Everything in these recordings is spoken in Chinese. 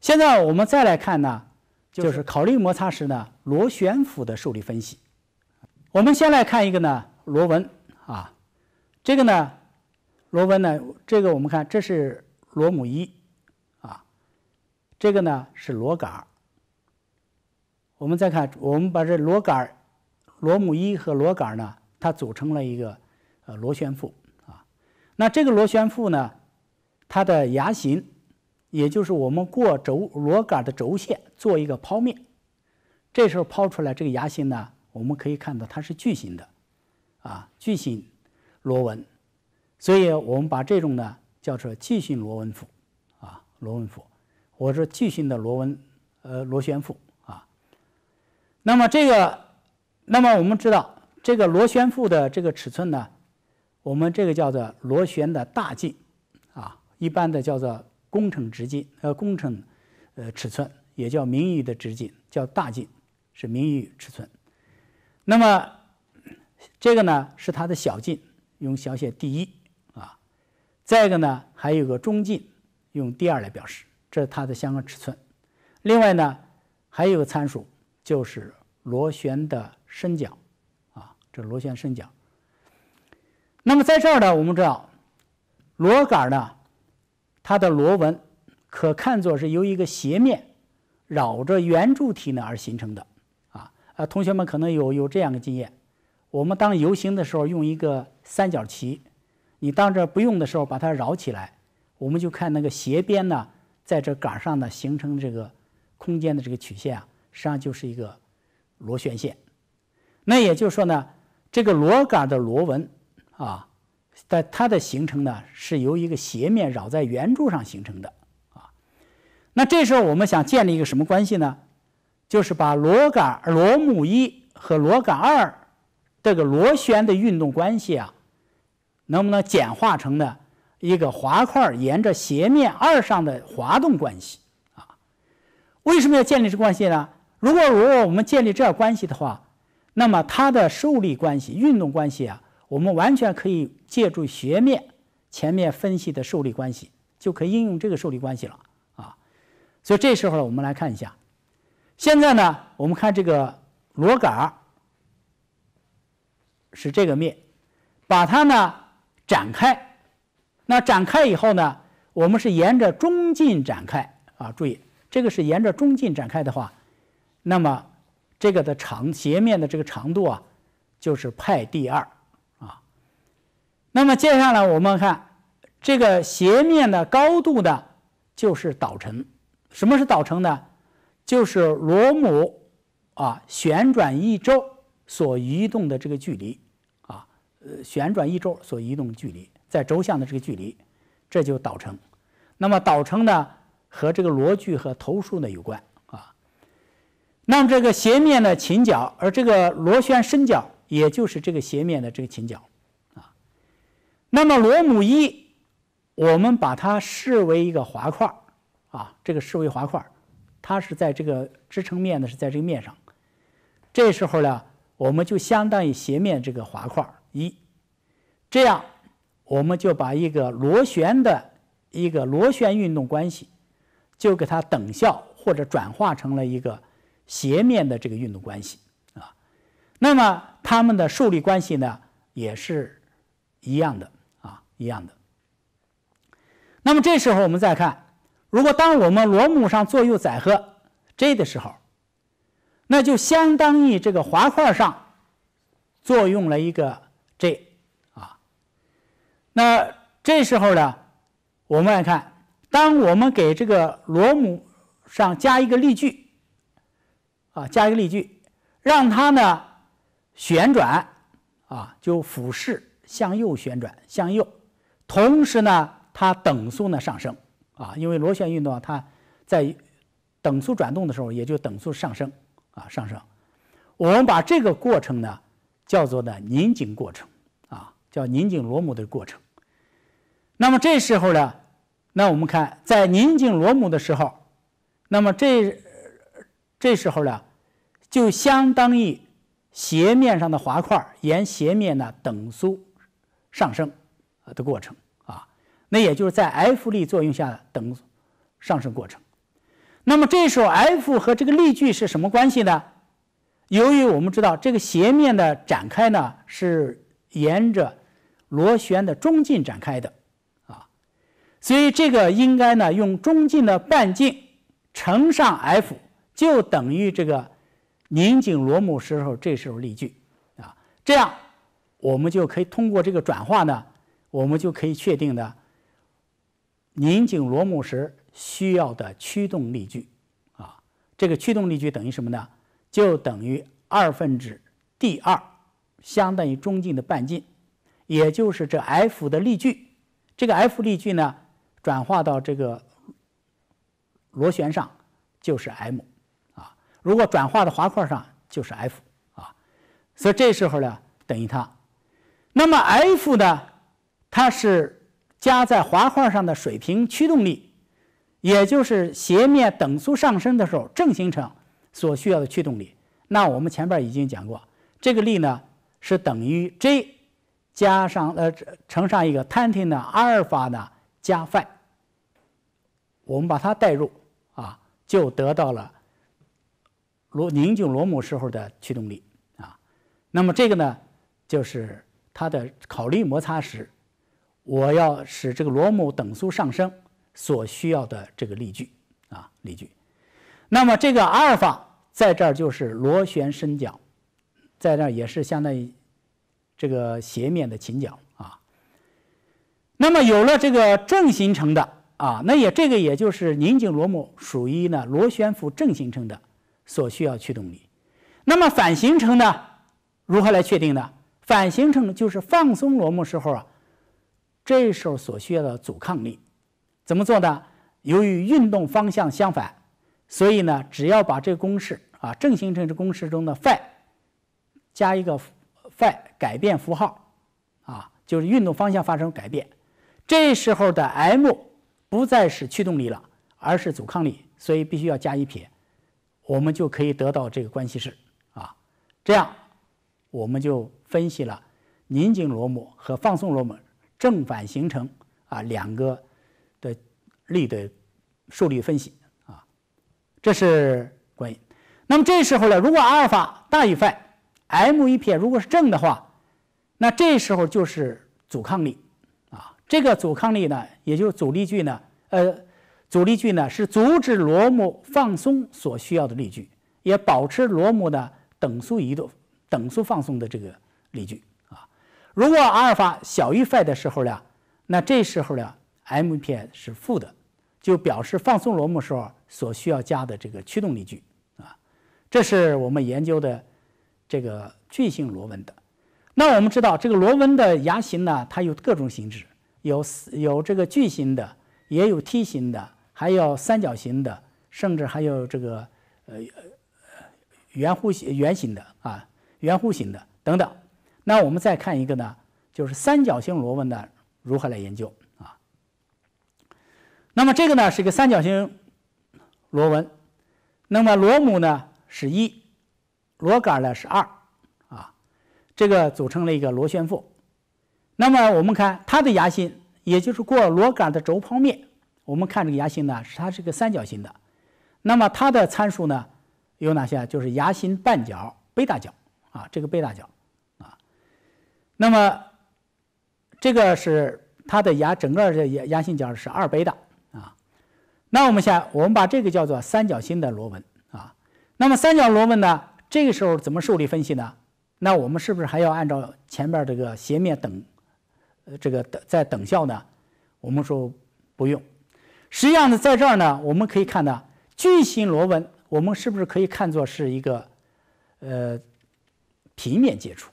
现在我们再来看呢，就是考虑摩擦时呢，螺旋副的受力分析。我们先来看一个呢，螺纹啊，这个呢，螺纹呢，这个我们看，这是螺母一啊，这个呢是螺杆儿。我们再看，我们把这螺杆儿、螺母一和螺杆儿呢，它组成了一个呃螺旋副啊。那这个螺旋副呢，它的牙形。也就是我们过轴螺杆的轴线做一个剖面，这时候抛出来这个牙形呢，我们可以看到它是矩形的，啊，矩形螺纹，所以我们把这种呢叫做矩形螺纹腹，啊，螺纹腹，或者矩形的螺纹，呃，螺旋腹啊。那么这个，那么我们知道这个螺旋腹的这个尺寸呢，我们这个叫做螺旋的大径，啊，一般的叫做。工程直径呃工程，呃尺寸也叫名义的直径叫大径，是名义尺寸。那么这个呢是它的小径，用小写第一啊。再一个呢还有个中径，用第二来表示，这是它的相关尺寸。另外呢还有个参数就是螺旋的伸角，啊，这螺旋伸角。那么在这儿呢我们知道螺杆呢。它的螺纹可看作是由一个斜面绕着圆柱体呢而形成的啊啊，同学们可能有有这样的经验：我们当游行的时候用一个三角旗，你当着不用的时候把它绕起来，我们就看那个斜边呢在这杆上呢形成这个空间的这个曲线啊，实际上就是一个螺旋线。那也就是说呢，这个螺杆的螺纹啊。但它的形成呢，是由一个斜面绕在圆柱上形成的啊。那这时候我们想建立一个什么关系呢？就是把螺杆螺母一和螺杆二这个螺旋的运动关系啊，能不能简化成呢一个滑块沿着斜面二上的滑动关系啊？为什么要建立这关系呢？如果如果我们建立这样关系的话，那么它的受力关系、运动关系啊。我们完全可以借助斜面前面分析的受力关系，就可以应用这个受力关系了啊。所以这时候我们来看一下。现在呢，我们看这个螺杆是这个面，把它呢展开。那展开以后呢，我们是沿着中径展开啊。注意，这个是沿着中径展开的话，那么这个的长斜面的这个长度啊，就是派第二。那么接下来我们看这个斜面的高度呢，就是导程。什么是导程呢？就是螺母啊旋转一周所移动的这个距离啊，呃，旋转一周所移动距离，在轴向的这个距离，这就导程。那么导程呢和这个螺距和头数呢有关啊。那么这个斜面的倾角，而这个螺旋伸角也就是这个斜面的这个倾角。那么螺母一，我们把它视为一个滑块儿，啊，这个视为滑块儿，它是在这个支撑面呢，是在这个面上。这时候呢，我们就相当于斜面这个滑块儿一，这样我们就把一个螺旋的一个螺旋运动关系，就给它等效或者转化成了一个斜面的这个运动关系啊。那么它们的受力关系呢，也是一样的。一样的。那么这时候我们再看，如果当我们螺母上作用载荷 J 的时候，那就相当于这个滑块上作用了一个 J 啊。那这时候呢，我们来看，当我们给这个螺母上加一个力矩啊，加一个力矩，让它呢旋转啊，就俯视向右旋转，向右。同时呢，它等速呢上升啊，因为螺旋运动它在等速转动的时候，也就等速上升啊上升。我们把这个过程呢叫做呢拧紧过程啊，叫拧紧螺母的过程。那么这时候呢，那我们看在拧紧螺母的时候，那么这这时候呢，就相当于斜面上的滑块沿斜面呢等速上升。的过程啊，那也就是在 F 力作用下等上升过程。那么这时候 F 和这个力矩是什么关系呢？由于我们知道这个斜面的展开呢是沿着螺旋的中径展开的啊，所以这个应该呢用中径的半径乘上 F 就等于这个拧紧螺母时候这时候力矩啊。这样我们就可以通过这个转化呢。我们就可以确定的拧紧螺母时需要的驱动力矩啊。这个驱动力矩等于什么呢？就等于二分之 d 二，相当于中径的半径，也就是这 F 的力矩。这个 F 力矩呢，转化到这个螺旋上就是 M 啊。如果转化到滑块上就是 F 啊。所以这时候呢，等于它。那么 F 呢？它是加在滑块上的水平驱动力，也就是斜面等速上升的时候正形成所需要的驱动力。那我们前边已经讲过，这个力呢是等于 J 加上呃乘上一个 tan 的阿尔法呢加 phi。我们把它代入啊，就得到了螺拧紧螺母时候的驱动力啊。那么这个呢就是它的考虑摩擦时。我要使这个螺母等速上升所需要的这个力矩啊，力矩。那么这个阿尔法在这儿就是螺旋升角，在这儿也是相当于这个斜面的倾角啊。那么有了这个正形成的啊，那也这个也就是拧紧螺母属于呢螺旋副正形成的所需要驱动力。那么反形成呢，如何来确定呢？反形成就是放松螺母时候啊。这时候所需要的阻抗力怎么做呢？由于运动方向相反，所以呢，只要把这公式啊正形成这公式中的 phi 加一个 phi 改变符号啊，就是运动方向发生改变。这时候的 m 不再是驱动力了，而是阻抗力，所以必须要加一撇。我们就可以得到这个关系式啊。这样我们就分析了拧紧螺母和放松螺母。正反形成啊，两个的力的受力分析啊，这是关于。那么这时候呢，如果阿尔法大于斐，m 一撇如果是正的话，那这时候就是阻抗力啊。这个阻抗力呢，也就是阻力矩呢，呃，阻力矩呢是阻止螺母放松所需要的力矩，也保持螺母的等速移动、等速放松的这个力矩。如果阿尔法小于 five 的时候呢，那这时候呢，MPS 是负的，就表示放松螺母时候所需要加的这个驱动力矩啊。这是我们研究的这个矩形螺纹的。那我们知道这个螺纹的牙形呢，它有各种形制，有有这个矩形的，也有梯形的，还有三角形的，甚至还有这个呃圆弧形、圆形的啊、圆弧形的等等。那我们再看一个呢，就是三角形螺纹的如何来研究啊。那么这个呢是一个三角形螺纹，那么螺母呢是一，螺杆呢是二啊，这个组成了一个螺旋副。那么我们看它的牙心，也就是过螺杆的轴剖面，我们看这个牙心呢是它是个三角形的。那么它的参数呢有哪些就是牙心半角贝塔角啊，这个贝塔角。那么，这个是它的牙，整个的牙牙形角是二倍的啊。那我们先，我们把这个叫做三角形的螺纹啊。那么三角螺纹呢，这个时候怎么受力分析呢？那我们是不是还要按照前面这个斜面等，呃，这个等在等效呢？我们说不用。实际上呢，在这儿呢，我们可以看到矩形螺纹，我们是不是可以看作是一个呃平面接触？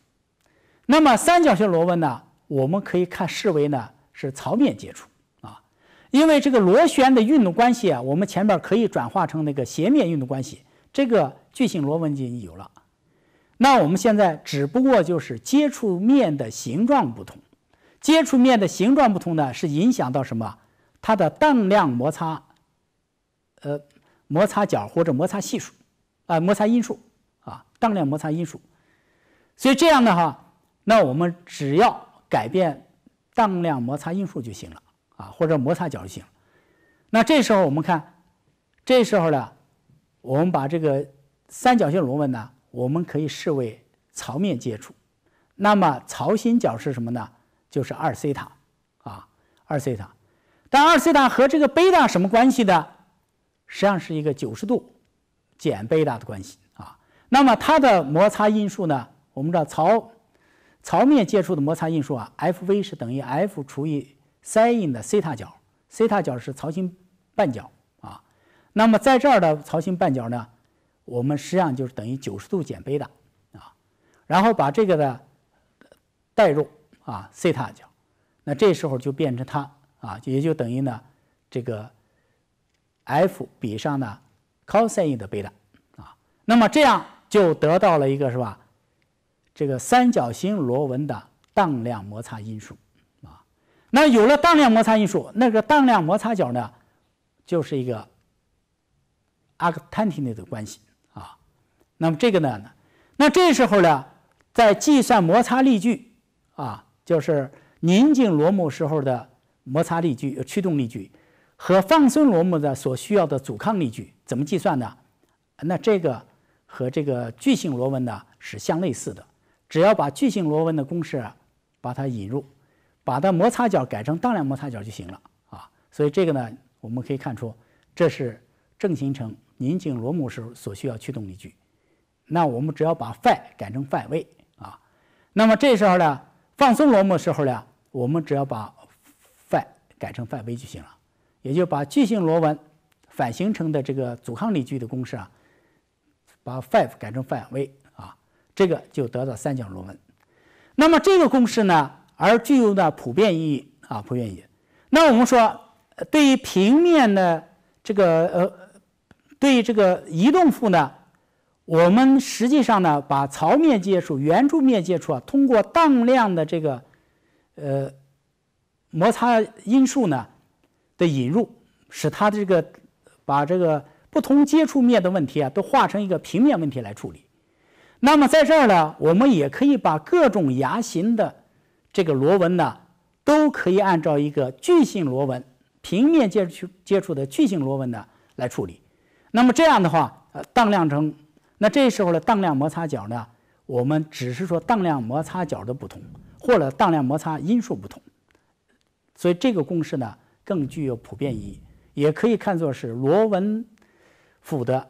那么三角形螺纹呢，我们可以看视为呢是槽面接触啊，因为这个螺旋的运动关系啊，我们前面可以转化成那个斜面运动关系，这个矩形螺纹已经有了。那我们现在只不过就是接触面的形状不同，接触面的形状不同呢，是影响到什么？它的当量摩擦，呃，摩擦角或者摩擦系数，啊，摩擦因数啊，当量摩擦因数。所以这样的哈。那我们只要改变当量摩擦因数就行了啊，或者摩擦角就行了。那这时候我们看，这时候呢，我们把这个三角形螺纹呢，我们可以视为槽面接触。那么槽心角是什么呢？就是二西塔啊，二西塔。但二西塔和这个贝塔什么关系呢？实际上是一个九十度减贝塔的关系啊。那么它的摩擦因数呢？我们知道槽。槽面接触的摩擦因数啊，f_v 是等于 f 除以 s i n 的西塔角，西塔角是槽心半角啊。那么在这儿的槽心半角呢，我们实际上就是等于九十度减贝塔啊。然后把这个呢代入啊西塔角，那这时候就变成它啊，也就等于呢这个 f 比上呢 cosine 的贝塔啊。那么这样就得到了一个是吧？这个三角形螺纹的当量摩擦因数，啊，那有了当量摩擦因数，那个当量摩擦角呢，就是一个阿克坦 n 内的关系啊。那么这个呢，那这时候呢，在计算摩擦力矩啊，就是拧紧螺母时候的摩擦力矩、驱动力矩和放松螺母的所需要的阻抗力矩怎么计算呢？那这个和这个矩形螺纹呢是相类似的。只要把矩形螺纹的公式，啊，把它引入，把它摩擦角改成当量摩擦角就行了啊。所以这个呢，我们可以看出，这是正形成拧紧螺母时候所需要驱动力矩。那我们只要把 phi 改成 phi v 啊。那么这时候呢，放松螺母的时候呢，我们只要把 phi 改成 phi v 就行了，也就把矩形螺纹反形成的这个阻抗力矩的公式啊，把 phi 改成 φv。这个就得到三角螺纹。那么这个公式呢，而具有的普遍意义啊，普遍意义。那我们说，对于平面的这个呃，对于这个移动副呢，我们实际上呢，把槽面接触、圆柱面接触啊，通过当量的这个呃摩擦因数呢的引入，使它的这个把这个不同接触面的问题啊，都化成一个平面问题来处理。那么在这儿呢，我们也可以把各种牙形的这个螺纹呢，都可以按照一个矩形螺纹平面接触接触的矩形螺纹呢来处理。那么这样的话，呃，当量成，那这时候的当量摩擦角呢，我们只是说当量摩擦角的不同，或者当量摩擦因数不同，所以这个公式呢更具有普遍意义，也可以看作是螺纹副的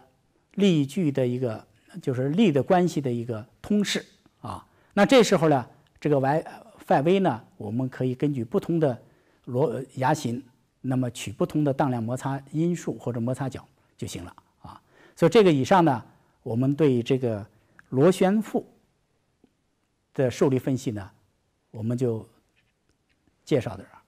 力矩的一个。就是力的关系的一个通式啊，那这时候呢，这个围范围呢，我们可以根据不同的螺牙型，那么取不同的当量摩擦因数或者摩擦角就行了啊。所以这个以上呢，我们对这个螺旋副的受力分析呢，我们就介绍到这儿。